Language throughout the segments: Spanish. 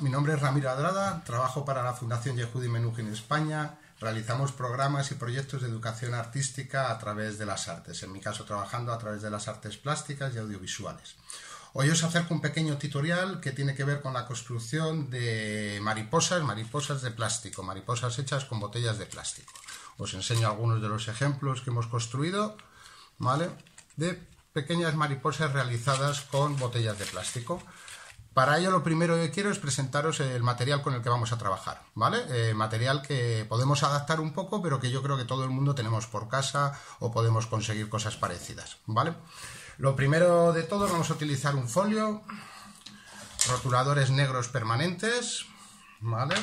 mi nombre es Ramiro Adrada, trabajo para la Fundación Yehudi Menuj en España. Realizamos programas y proyectos de educación artística a través de las artes, en mi caso trabajando a través de las artes plásticas y audiovisuales. Hoy os acerco un pequeño tutorial que tiene que ver con la construcción de mariposas, mariposas de plástico, mariposas hechas con botellas de plástico. Os enseño algunos de los ejemplos que hemos construido, ¿vale? De pequeñas mariposas realizadas con botellas de plástico. Para ello, lo primero que quiero es presentaros el material con el que vamos a trabajar, ¿vale? Eh, material que podemos adaptar un poco, pero que yo creo que todo el mundo tenemos por casa o podemos conseguir cosas parecidas, ¿vale? Lo primero de todo, vamos a utilizar un folio, rotuladores negros permanentes, ¿vale?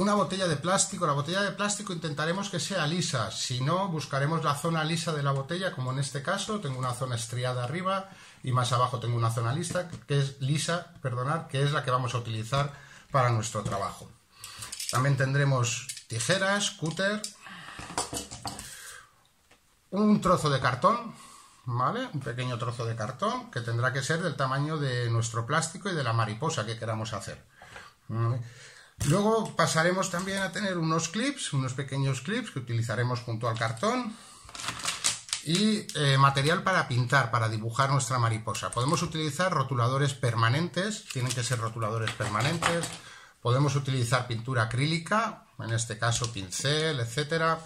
Una botella de plástico, la botella de plástico intentaremos que sea lisa, si no buscaremos la zona lisa de la botella, como en este caso, tengo una zona estriada arriba y más abajo tengo una zona lisa, que es lisa, perdonar, que es la que vamos a utilizar para nuestro trabajo. También tendremos tijeras, cúter, un trozo de cartón, ¿vale? Un pequeño trozo de cartón que tendrá que ser del tamaño de nuestro plástico y de la mariposa que queramos hacer. Luego pasaremos también a tener unos clips, unos pequeños clips que utilizaremos junto al cartón y eh, material para pintar, para dibujar nuestra mariposa. Podemos utilizar rotuladores permanentes, tienen que ser rotuladores permanentes. Podemos utilizar pintura acrílica, en este caso pincel, etcétera.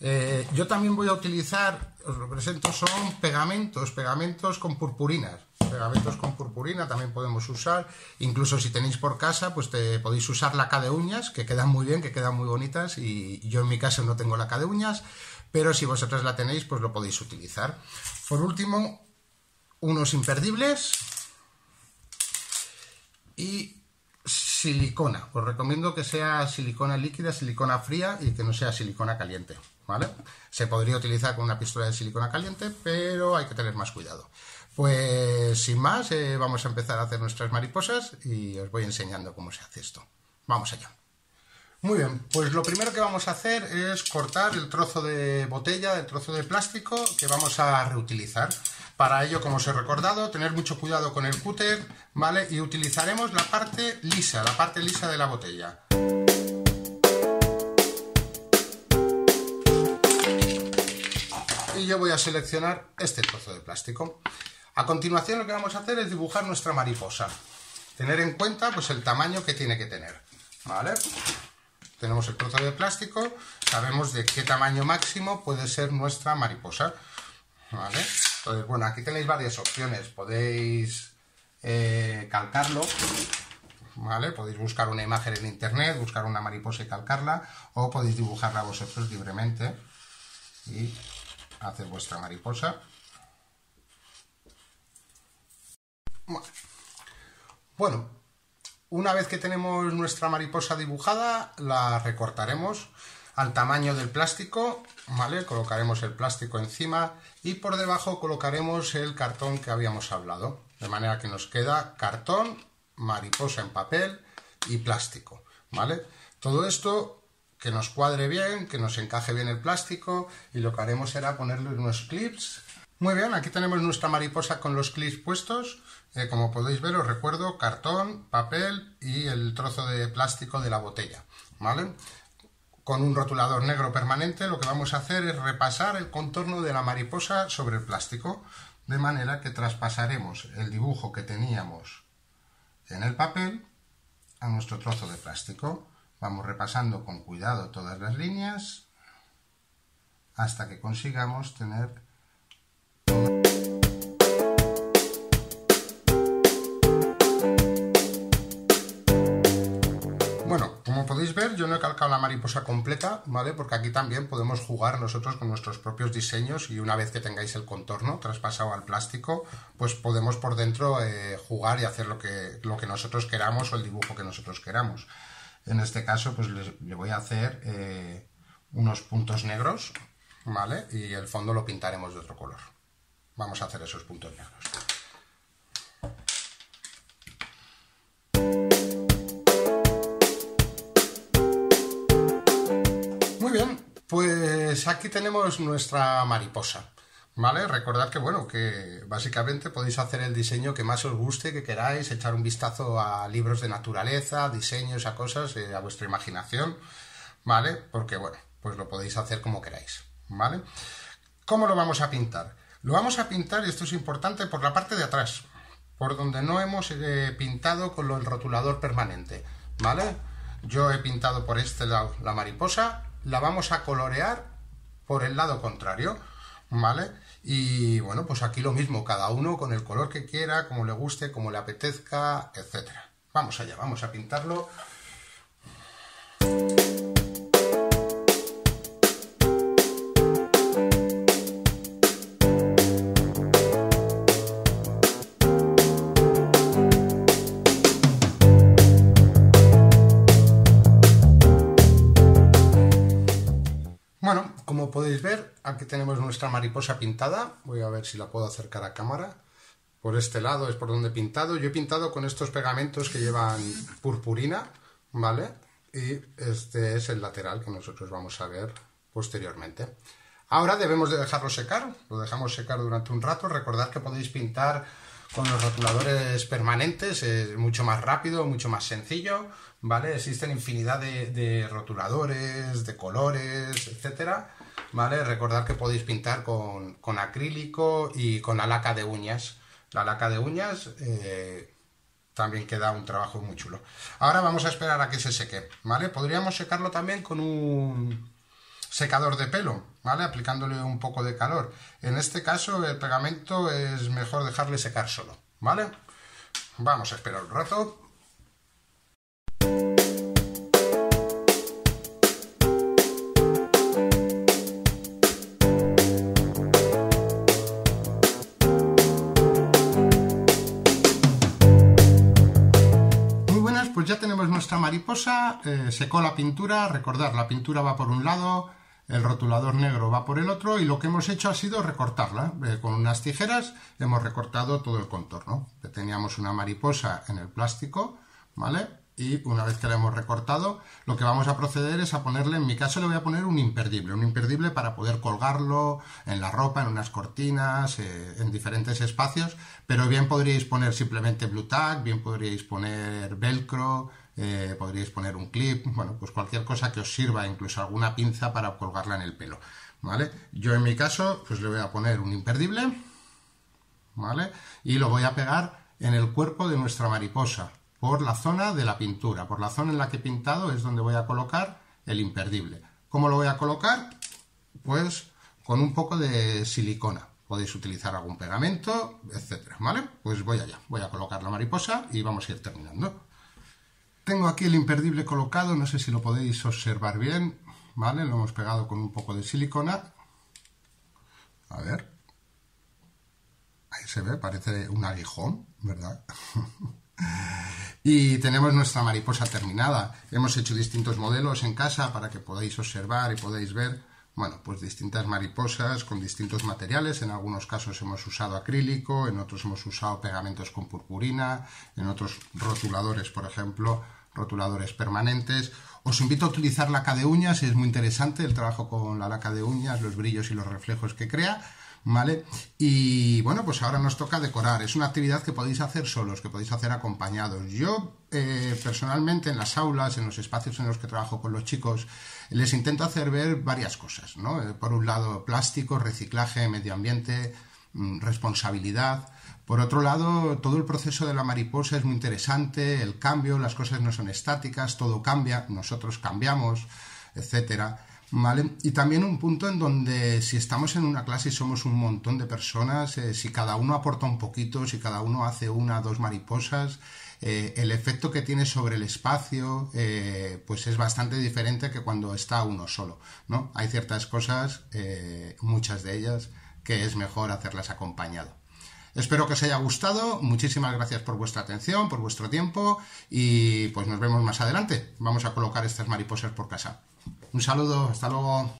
Eh, yo también voy a utilizar, os lo presento, son pegamentos, pegamentos con purpurinas pegamentos con purpurina también podemos usar. Incluso si tenéis por casa, pues te podéis usar laca de uñas, que quedan muy bien, que quedan muy bonitas. Y yo en mi caso no tengo laca de uñas, pero si vosotras la tenéis, pues lo podéis utilizar. Por último, unos imperdibles. Y silicona. Os recomiendo que sea silicona líquida, silicona fría y que no sea silicona caliente. ¿Vale? Se podría utilizar con una pistola de silicona caliente, pero hay que tener más cuidado. Pues sin más, eh, vamos a empezar a hacer nuestras mariposas y os voy enseñando cómo se hace esto. Vamos allá. Muy bien, pues lo primero que vamos a hacer es cortar el trozo de botella, el trozo de plástico que vamos a reutilizar. Para ello, como os he recordado, tener mucho cuidado con el cúter, ¿vale? Y utilizaremos la parte lisa, la parte lisa de la botella. Y yo voy a seleccionar este trozo de plástico. A continuación lo que vamos a hacer es dibujar nuestra mariposa. Tener en cuenta pues, el tamaño que tiene que tener. ¿Vale? tenemos el trozo de plástico, sabemos de qué tamaño máximo puede ser nuestra mariposa. ¿Vale? bueno, aquí tenéis varias opciones. Podéis eh, calcarlo, Podéis buscar una imagen en internet, buscar una mariposa y calcarla, o podéis dibujarla vosotros libremente y hacer vuestra mariposa. Bueno, una vez que tenemos nuestra mariposa dibujada, la recortaremos al tamaño del plástico, ¿vale? Colocaremos el plástico encima y por debajo colocaremos el cartón que habíamos hablado. De manera que nos queda cartón, mariposa en papel y plástico, ¿vale? Todo esto que nos cuadre bien, que nos encaje bien el plástico y lo que haremos será ponerle unos clips. Muy bien, aquí tenemos nuestra mariposa con los clips puestos. Eh, como podéis ver, os recuerdo cartón, papel y el trozo de plástico de la botella, ¿vale? Con un rotulador negro permanente lo que vamos a hacer es repasar el contorno de la mariposa sobre el plástico, de manera que traspasaremos el dibujo que teníamos en el papel a nuestro trozo de plástico. Vamos repasando con cuidado todas las líneas hasta que consigamos tener... Bueno, como podéis ver, yo no he calcado la mariposa completa, ¿vale? Porque aquí también podemos jugar nosotros con nuestros propios diseños y una vez que tengáis el contorno traspasado al plástico, pues podemos por dentro eh, jugar y hacer lo que, lo que nosotros queramos o el dibujo que nosotros queramos. En este caso, pues le voy a hacer eh, unos puntos negros, ¿vale? Y el fondo lo pintaremos de otro color. Vamos a hacer esos puntos negros. Pues aquí tenemos nuestra mariposa. ¿Vale? Recordad que, bueno, que básicamente podéis hacer el diseño que más os guste, que queráis, echar un vistazo a libros de naturaleza, diseños, a cosas, eh, a vuestra imaginación, ¿vale? Porque, bueno, pues lo podéis hacer como queráis, ¿vale? ¿Cómo lo vamos a pintar? Lo vamos a pintar, y esto es importante, por la parte de atrás, por donde no hemos eh, pintado con el rotulador permanente, ¿vale? Yo he pintado por este lado la mariposa, la vamos a colorear por el lado contrario, ¿vale? Y bueno, pues aquí lo mismo, cada uno con el color que quiera, como le guste, como le apetezca, etcétera. Vamos allá, vamos a pintarlo Como podéis ver, aquí tenemos nuestra mariposa pintada. Voy a ver si la puedo acercar a cámara. Por este lado es por donde he pintado. Yo he pintado con estos pegamentos que llevan purpurina, ¿vale? Y este es el lateral que nosotros vamos a ver posteriormente. Ahora debemos de dejarlo secar. Lo dejamos secar durante un rato. Recordad que podéis pintar con los rotuladores permanentes es mucho más rápido, mucho más sencillo, ¿vale? Existen infinidad de, rotuladores, de colores, etcétera, ¿vale? Recordad que podéis pintar con, acrílico y con la laca de uñas. La laca de uñas eh, también queda un trabajo muy chulo. Ahora vamos a esperar a que se seque, ¿vale? Podríamos secarlo también con un secador de pelo, ¿vale? Aplicándole un poco de calor. En este caso, el pegamento es mejor dejarle secar solo, ¿vale? Vamos a esperar un rato. mariposa, eh, secó la pintura, recordar, la pintura va por un lado, el rotulador negro va por el otro y lo que hemos hecho ha sido recortarla. Eh, con unas tijeras hemos recortado todo el contorno. Teníamos una mariposa en el plástico, ¿vale? Y una vez que la hemos recortado, lo que vamos a proceder es a ponerle, en mi caso le voy a poner un imperdible, un imperdible para poder colgarlo en la ropa, en unas cortinas, eh, en diferentes espacios, pero bien podríais poner simplemente blue tag bien podríais poner velcro, eh, podríais poner un clip, bueno, pues cualquier cosa que os sirva, incluso alguna pinza para colgarla en el pelo, ¿vale? Yo en mi caso, pues le voy a poner un imperdible, ¿vale? Y lo voy a pegar en el cuerpo de nuestra mariposa, por la zona de la pintura, por la zona en la que he pintado es donde voy a colocar el imperdible. ¿Cómo lo voy a colocar? Pues con un poco de silicona. Podéis utilizar algún pegamento, etcétera, ¿vale? Pues voy allá, voy a colocar la mariposa y vamos a ir terminando. Tengo aquí el imperdible colocado, no sé si lo podéis observar bien, ¿vale? Lo hemos pegado con un poco de silicona. A ver. Ahí se ve, parece un aguijón, ¿verdad? y tenemos nuestra mariposa terminada. Hemos hecho distintos modelos en casa para que podáis observar y podáis ver, bueno, pues distintas mariposas con distintos materiales. En algunos casos hemos usado acrílico, en otros hemos usado pegamentos con purpurina, en otros rotuladores, por ejemplo, rotuladores permanentes. Os invito a utilizar laca de uñas, es muy interesante el trabajo con la laca de uñas, los brillos y los reflejos que crea. ¿Vale? Y bueno, pues ahora nos toca decorar. Es una actividad que podéis hacer solos, que podéis hacer acompañados. Yo eh, personalmente en las aulas, en los espacios en los que trabajo con los chicos, les intento hacer ver varias cosas, ¿no? Eh, por un lado, plástico, reciclaje, medio ambiente, mm, responsabilidad por otro lado, todo el proceso de la mariposa es muy interesante, el cambio, las cosas no son estáticas, todo cambia, nosotros cambiamos, etcétera. Y también un punto en donde si estamos en una clase y somos un montón de personas, eh, si cada uno aporta un poquito, si cada uno hace una o dos mariposas, eh, el efecto que tiene sobre el espacio eh, pues es bastante diferente que cuando está uno solo, ¿no? Hay ciertas cosas, muchas de ellas, que es mejor hacerlas acompañado. Espero que os haya gustado. Muchísimas gracias por vuestra atención, por vuestro tiempo y pues nos vemos más adelante. Vamos a colocar estas mariposas por casa. Un saludo, hasta luego.